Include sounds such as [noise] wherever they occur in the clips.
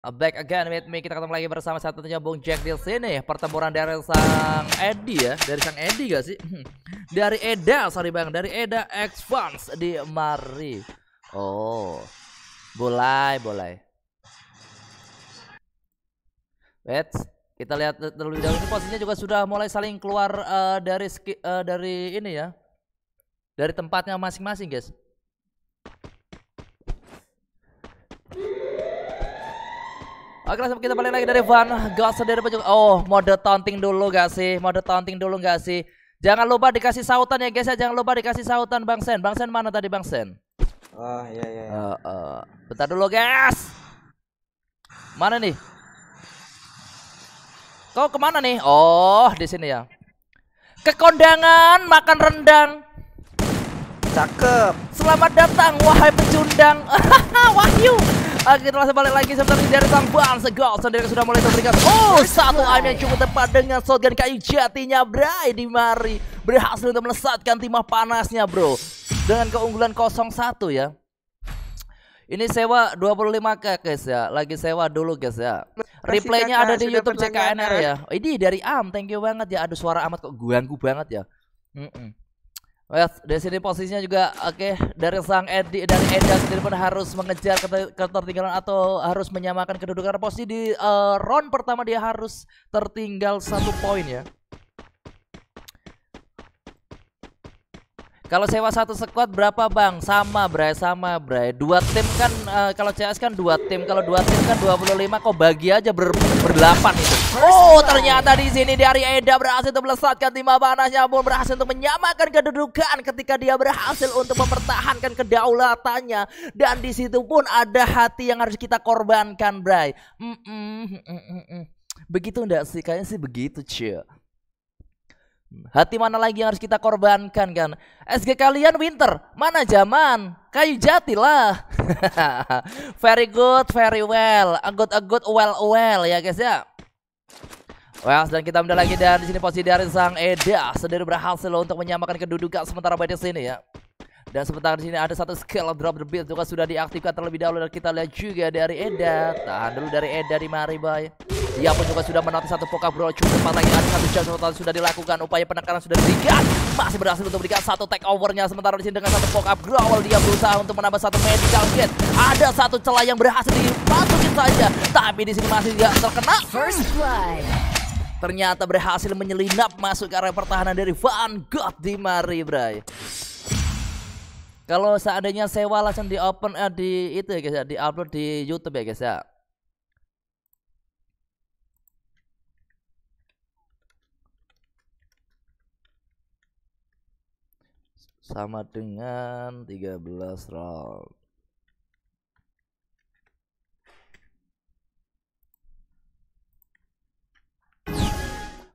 Back again with me kita ketemu lagi bersama satu tentunya Bung Jack di sini pertempuran dari sang Eddie ya dari sang Eddie gak sih [laughs] dari Eda sorry bang dari Eda X Fans di Mari oh boleh boleh wait kita lihat terlebih dahulu posisinya juga sudah mulai saling keluar uh, dari uh, dari ini ya dari tempatnya masing-masing guys Oke langsung kita balik lagi dari Van Gosser dari pojok. Oh mode taunting dulu gak sih? Mode taunting dulu gak sih? Jangan lupa dikasih sautan ya guys ya. Jangan lupa dikasih sautan Bang Sen. Bang Sen mana tadi Bang Sen? Oh iya iya. iya. Uh, uh. Bentar dulu guys. Mana nih? Kau kemana nih? Oh di sini ya. Ke kondangan makan rendang. Cakep. Selamat datang wahai pecundang. [laughs] Wahyu. Oke, kita langsung balik lagi sebentar dari sang Barnes Gold sendiri sudah mulai memberikan oh satu aim yang cukup tepat dengan shotgun kayu jatinya Bray di Mari berhasil untuk melesatkan timah panasnya bro dengan keunggulan 01 ya. Ini sewa 25k guys ya. Lagi sewa dulu guys ya. Replaynya ada di YouTube CKNR ya. Oh, ini dari Am, thank you banget ya. Aduh suara amat kok ganggu banget ya. Mm -mm. Wes, oh ya, di sini posisinya juga oke okay, dari sang Edi dan Eda sendiri pun harus mengejar ketertinggalan atau harus menyamakan kedudukan posisi di uh, round pertama dia harus tertinggal satu poin ya. Kalau sewa satu squad berapa bang? Sama bray, sama bray. Dua tim kan uh, kalau CS kan dua tim, kalau dua tim kan 25 kok bagi aja ber berdelapan itu. Oh ternyata di sini dari Eda berhasil untuk melesatkan tim panasnya pun berhasil untuk menyamakan kedudukan ketika dia berhasil untuk mempertahankan kedaulatannya dan di situ pun ada hati yang harus kita korbankan bray. Mm -mm, mm -mm, Begitu ndak sih? Kayaknya sih begitu cuy. Hati mana lagi yang harus kita korbankan kan? SG kalian winter, mana zaman? Kayu jati lah. [laughs] very good, very well. A good, a good, well, well ya guys ya. Well, dan kita mendah lagi dan di sini posisi dari sang Eda sendiri berhasil untuk menyamakan kedudukan sementara pada sini ya. Dan sementara di sini ada satu skill drop the beat juga sudah diaktifkan terlebih dahulu dan kita lihat juga dari Eda. Tahan dulu dari Eda di mari ia pun juga sudah menanti satu poka bro. Cukup yang ada ya, satu jam Sementara sudah dilakukan. Upaya penekanan sudah diberikan. Masih berhasil untuk berikan satu take overnya. Sementara di sini dengan satu poka growl. Dia berusaha untuk menambah satu medical kit. Ada satu celah yang berhasil dimasukin saja. Tapi di sini masih tidak terkena. First blood ternyata berhasil menyelinap masuk ke area pertahanan dari Van Gogh di Mari, Bray. Kalau seandainya sewa langsung di open eh, di itu ya guys ya, di upload di YouTube ya guys ya. sama dengan 13 round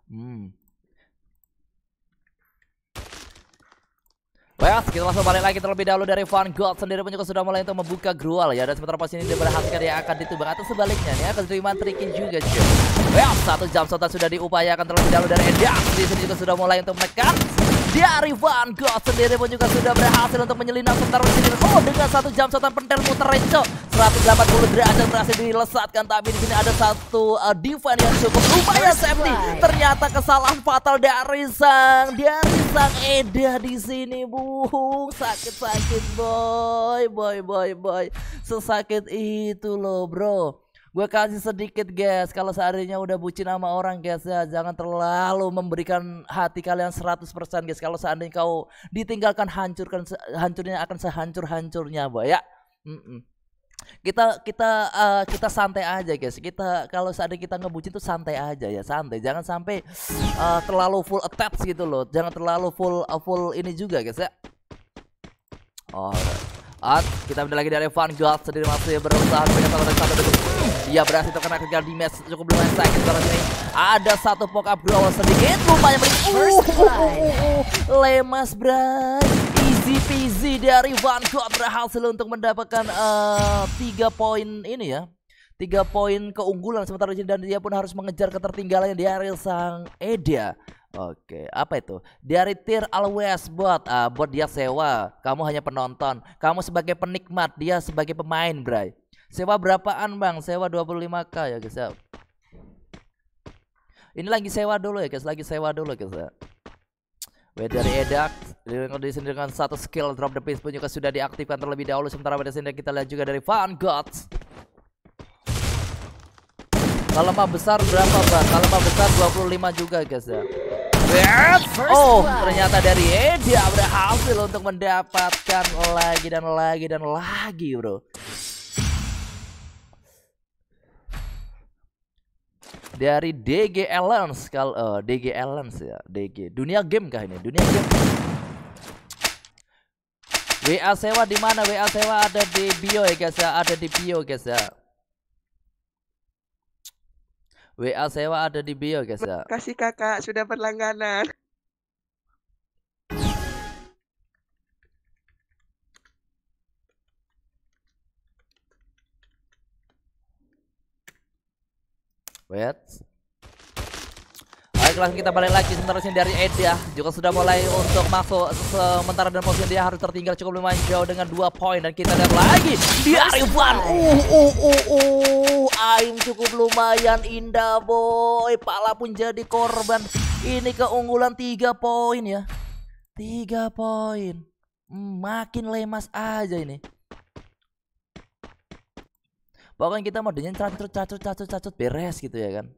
Hmm. Baik, kita langsung balik lagi terlebih dahulu dari Van Gogh sendiri pun juga sudah mulai untuk membuka grual ya dan sementara pos ini dia berhasil yang akan ditubang atau sebaliknya nih akan terima tricky juga cuy. Yes, satu jam sota sudah diupayakan terlebih dahulu dari Endas di sini juga sudah mulai untuk menekan dari Van Gogh sendiri pun juga sudah berhasil untuk menyelinap sebentar sini. Oh, dengan satu jam setan pentel muter Renco. 180 derajat berhasil dilesatkan. Tapi di sini ada satu uh, defense yang cukup lumayan safety. Ternyata kesalahan fatal dari sang dari sang Eda di sini, Bung. Sakit-sakit, boy, boy, boy, boy. Sesakit itu loh, bro. Gue kasih sedikit guys, kalau seandainya udah bucin sama orang guys ya, jangan terlalu memberikan hati kalian 100% guys. Kalau seandainya kau ditinggalkan hancurkan hancurnya akan sehancur-hancurnya, Boy ya. Mm -mm kita kita uh, kita santai aja guys kita kalau seandainya kita ngebucin tuh santai aja ya santai jangan sampai uh, terlalu full attach gitu loh jangan terlalu full uh, full ini juga guys ya oh At, kita benda lagi dari Van God sendiri masih berusaha pengen satu satu dia berhasil terkena kejar di match cukup lumayan sakit karena ini ada satu poke up draw sedikit lumayan beri. Uh, uh, uh, uh, lemas bray easy peasy dari Van Gogh berhasil untuk mendapatkan eh, tiga uh, poin ini ya tiga poin keunggulan sementara dan dia pun harus mengejar ketertinggalannya di Ariel Sang Edia Oke, apa itu? Dari tier Always buat uh, buat dia sewa, kamu hanya penonton, kamu sebagai penikmat, dia sebagai pemain, Bray. Sewa berapaan, Bang? Sewa 25k ya, guys ya. Ini lagi sewa dulu ya, guys, lagi sewa dulu, guys ya. dari Edak di sini dengan satu skill drop the piece pun juga sudah diaktifkan terlebih dahulu sementara pada sini kita lihat juga dari Van Gods Kalau mah besar berapa bang? Kalau mah besar 25 juga guys ya Oh, ternyata dari udah berhasil untuk mendapatkan lagi dan lagi dan lagi, bro. Dari DG Allens kalau uh, eh, DG Allens ya, DG. Dunia game kah ini? Dunia game. WA sewa di mana? WA sewa ada di bio ya guys ya, ada di bio guys ya. WA sewa ada di bio guys ya. Kasih kakak sudah berlangganan. Wait baik langsung kita balik lagi seterusnya dari Ed ya juga sudah mulai untuk masuk sementara dan posisi dia harus tertinggal cukup lumayan jauh dengan dua poin dan kita lihat lagi di Arifan uh, uh uh uh uh aim cukup lumayan indah boy pala pun jadi korban ini keunggulan tiga poin ya tiga poin hmm, makin lemas aja ini pokoknya kita mau modenya cacut cacut cacut cacut beres gitu ya kan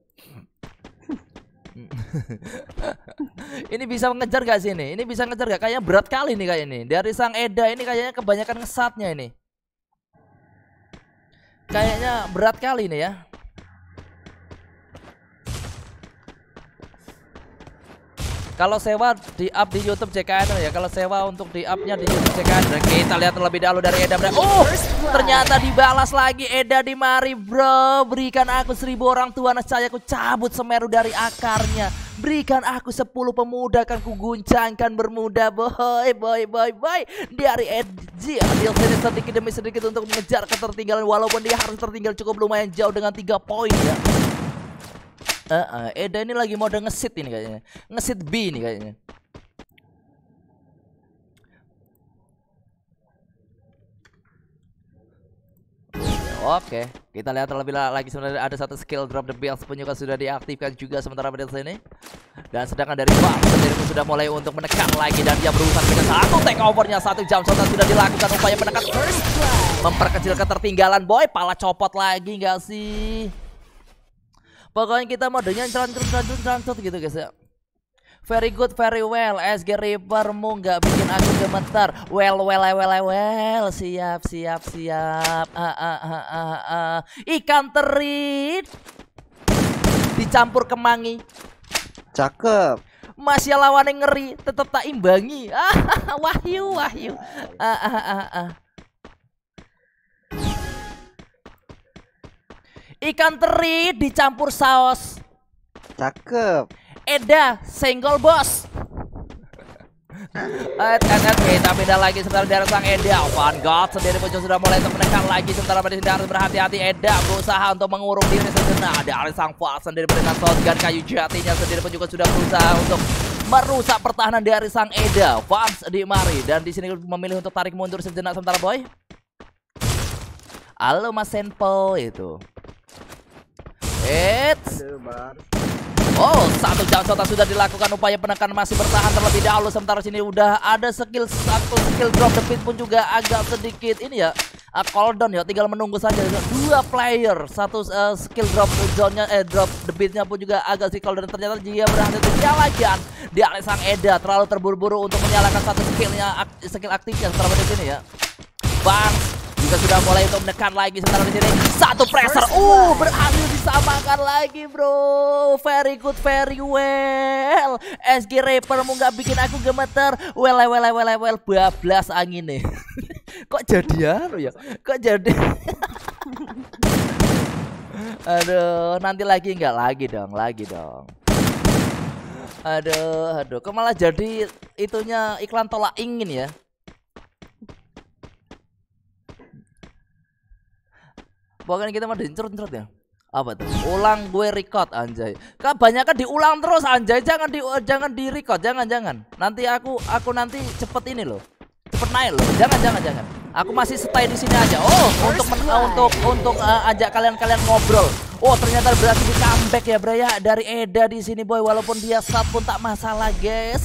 [laughs] ini bisa ngejar gak sih ini? Ini bisa ngejar gak? Kayaknya berat kali nih kayak ini. Dari Sang Eda ini kayaknya kebanyakan ngesatnya ini. Kayaknya berat kali nih ya. Kalau sewa di up di YouTube JKN ya. Kalau sewa untuk di upnya di YouTube JKN. kita lihat terlebih dahulu dari Eda. Oh, ternyata dibalas lagi Eda di Mari, bro. Berikan aku seribu orang tua nescaya aku cabut semeru dari akarnya. Berikan aku sepuluh pemuda kan ku guncangkan bermuda boy boy boy boy dari Edg. Adil sedikit demi sedikit untuk mengejar ketertinggalan walaupun dia harus tertinggal cukup lumayan jauh dengan tiga poin ya Uh, uh, Eda eh, ini lagi mode ngesit ini kayaknya. Ngesit B ini kayaknya. Oke, kita lihat terlebih lagi sebenarnya ada satu skill drop the yang penyuka sudah diaktifkan juga sementara pada sini. Dan sedangkan dari Pak sendiri sudah mulai untuk menekan lagi dan dia berusaha dengan satu take overnya satu jam shot sudah dilakukan upaya menekan first memperkecil ketertinggalan boy pala copot lagi nggak sih? Pokoknya kita modenya celancut celancut celancut gitu guys ya. Very good, very well. SG mu nggak bikin aku gemetar. Well, well, well, well, well. Siap, siap, siap. Ah, ah, ah, ah, ah. Ikan teri dicampur kemangi. Cakep. Masih lawan yang ngeri, tetap tak imbangi. Ah, [laughs] wahyu, wahyu. Ah, ah, ah, ah. Ikan teri dicampur saus. Cakep. Eda senggol bos. Eh, Et, kita beda lagi sebentar dari sang Eda Van God sendiri pun sudah mulai menekan lagi sementara pada harus berhati-hati Eda berusaha untuk mengurung diri sejenak dari sang Fat sendiri dengan shotgun kayu jatinya sendiri pun juga sudah berusaha untuk merusak pertahanan dari sang Eda Fans, di mari dan di sini memilih untuk tarik mundur sejenak sementara boy Halo Mas Senpo itu Hits. Oh, satu jam shot sudah dilakukan upaya penekan masih bertahan terlebih dahulu sementara sini udah ada skill satu skill drop the pit pun juga agak sedikit ini ya uh, ah, cooldown ya tinggal menunggu saja dua player satu uh, skill drop zone-nya eh drop the beat-nya pun juga agak si cooldown ternyata dia berhasil dinyalakan di oleh sang Eda terlalu terburu-buru untuk menyalakan satu skillnya skill aktifnya terlebih di sini ya Bang juga sudah mulai untuk menekan lagi sementara di sini satu pressure uh berhasil disamakan lagi bro very good very well SG Reaper mau nggak bikin aku gemeter well well well well well bablas angin nih [laughs] kok jadian ya kok jadi [laughs] aduh nanti lagi nggak lagi dong lagi dong aduh aduh kok malah jadi itunya iklan tolak ingin ya pokoknya kita mau dicerut cerut ya apa tuh ulang gue record anjay kebanyakan kan diulang terus anjay jangan di jangan di record jangan jangan nanti aku aku nanti cepet ini loh cepet naik loh jangan jangan jangan aku masih stay di sini aja oh untuk men, untuk untuk uh, ajak kalian-kalian ngobrol Oh ternyata berarti di comeback ya bro ya dari Eda di sini boy walaupun dia sat pun tak masalah guys.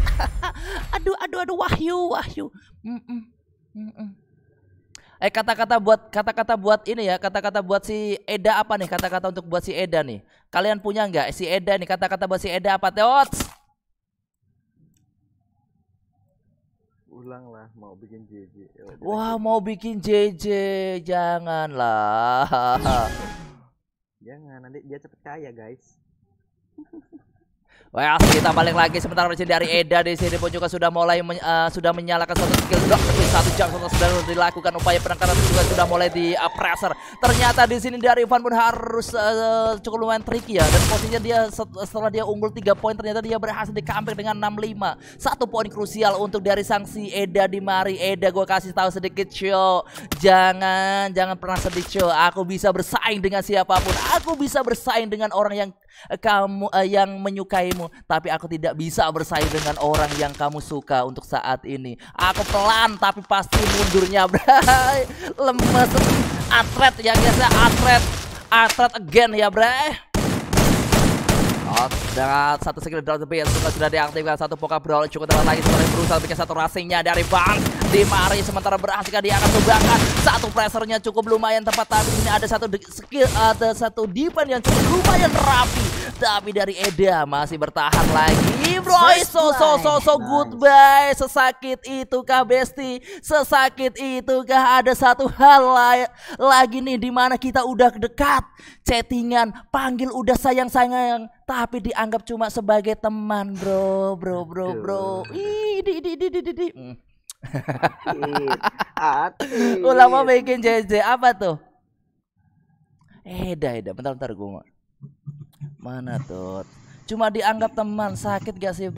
[laughs] aduh aduh aduh wahyu wahyu. Mm -mm. Mm -mm. Eh kata-kata buat kata-kata buat ini ya, kata-kata buat si Eda apa nih? Kata-kata untuk buat si Eda nih. Kalian punya nggak si Eda nih? Kata-kata buat si Eda apa? Teots. Ulang lah, mau bikin JJ. Ya Wah, mau bikin JJ, janganlah. Jangan, nanti dia cepet kaya guys. Well, kita balik lagi sebentar masih dari Eda di sini pun juga sudah mulai men, uh, sudah menyalakan satu skill satu jam sudah dilakukan upaya penangkaran juga sudah mulai di uh, pressure. Ternyata di sini dari Ivan pun harus uh, cukup lumayan tricky ya dan posisinya dia setelah dia unggul tiga poin ternyata dia berhasil di comeback dengan 65. Satu poin krusial untuk dari sanksi Eda di Mari. Eda gue kasih tahu sedikit show. Jangan jangan pernah sedih show. Aku bisa bersaing dengan siapapun. Aku bisa bersaing dengan orang yang Eh, kamu uh, yang menyukaimu, tapi aku tidak bisa bersaing dengan orang yang kamu suka untuk saat ini. Aku pelan tapi pasti mundurnya, [laughs] bray. Lemes atlet ya guys ya atlet atlet again ya, bray. Oh, dengan satu skill drop the base sudah diaktifkan satu poka brawl cukup dapat lagi sebenarnya berusaha bikin satu racingnya dari Bang di mari sementara berhasil dia akan tumbangkan Satu pressernya cukup lumayan tepat tapi ini ada satu skill ada satu defense yang cukup lumayan rapi. Tapi dari Eda masih bertahan lagi Bro So so so so goodbye Sesakit itu kah Besti Sesakit itu kah ada satu hal la lagi nih Dimana kita udah dekat Chattingan Panggil udah sayang-sayang tapi dianggap cuma sebagai teman bro bro bro bro, bro. Ih, di, di, di, di, di. Hmm. Hati. Ulama bikin JJ apa tuh? Eh, dah, dah. Bentar, bentar gue. Mana tuh? Cuma dianggap teman, sakit gak sih?